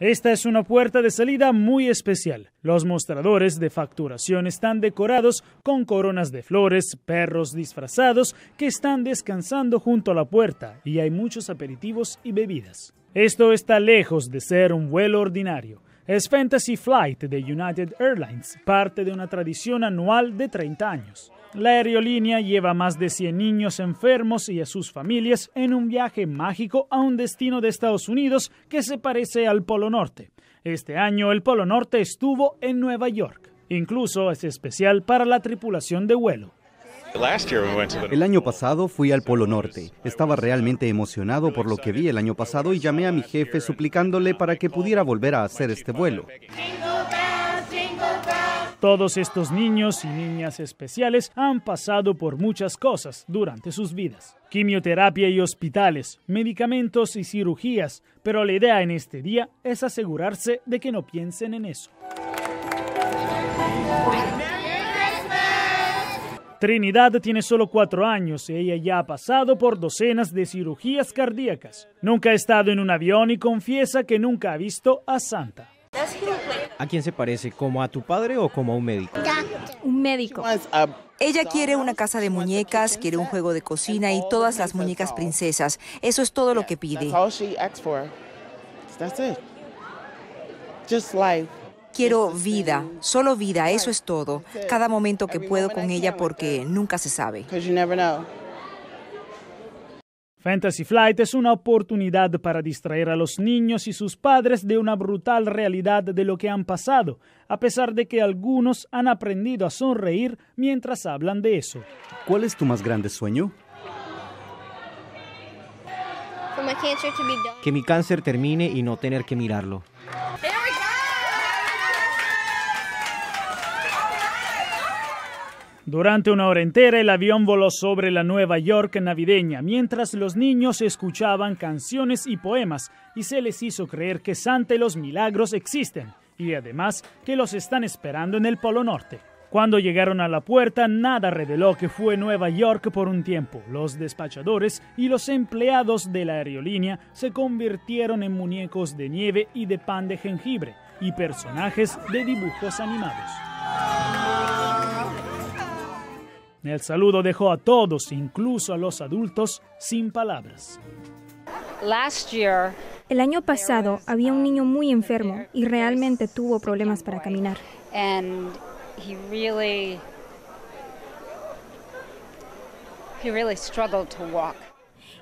Esta es una puerta de salida muy especial. Los mostradores de facturación están decorados con coronas de flores, perros disfrazados que están descansando junto a la puerta y hay muchos aperitivos y bebidas. Esto está lejos de ser un vuelo ordinario es Fantasy Flight de United Airlines, parte de una tradición anual de 30 años. La aerolínea lleva más de 100 niños enfermos y a sus familias en un viaje mágico a un destino de Estados Unidos que se parece al Polo Norte. Este año el Polo Norte estuvo en Nueva York. Incluso es especial para la tripulación de vuelo. El año pasado fui al Polo Norte. Estaba realmente emocionado por lo que vi el año pasado y llamé a mi jefe suplicándole para que pudiera volver a hacer este vuelo. Todos estos niños y niñas especiales han pasado por muchas cosas durante sus vidas. Quimioterapia y hospitales, medicamentos y cirugías, pero la idea en este día es asegurarse de que no piensen en eso. Trinidad tiene solo cuatro años. y Ella ya ha pasado por docenas de cirugías cardíacas. Nunca ha estado en un avión y confiesa que nunca ha visto a Santa. ¿A quién se parece? ¿Como a tu padre o como a un médico? Un médico. Ella quiere una casa de muñecas, quiere un juego de cocina y todas las muñecas princesas. Eso es todo lo que pide. Just Quiero vida, solo vida, eso es todo. Cada momento que puedo con ella porque nunca se sabe. Fantasy Flight es una oportunidad para distraer a los niños y sus padres de una brutal realidad de lo que han pasado, a pesar de que algunos han aprendido a sonreír mientras hablan de eso. ¿Cuál es tu más grande sueño? Que mi cáncer termine y no tener que mirarlo. Durante una hora entera el avión voló sobre la Nueva York navideña, mientras los niños escuchaban canciones y poemas y se les hizo creer que Santa y los milagros existen y además que los están esperando en el Polo Norte. Cuando llegaron a la puerta, nada reveló que fue Nueva York por un tiempo. Los despachadores y los empleados de la aerolínea se convirtieron en muñecos de nieve y de pan de jengibre y personajes de dibujos animados. El saludo dejó a todos, incluso a los adultos, sin palabras. El año pasado había un niño muy enfermo y realmente tuvo problemas para caminar.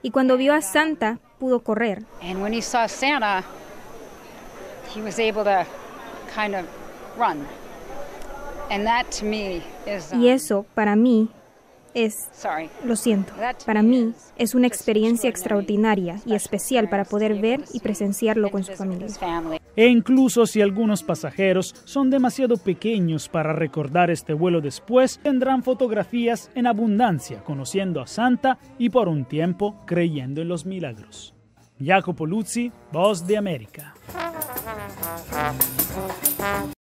Y cuando vio a Santa, pudo correr. Santa, y um, eso, para mí, es, lo siento, para mí es una experiencia extraordinaria y especial para poder ver y presenciarlo con su familia. E incluso si algunos pasajeros son demasiado pequeños para recordar este vuelo después, tendrán fotografías en abundancia conociendo a Santa y por un tiempo creyendo en los milagros. Jacopo Luzzi, Voz de América.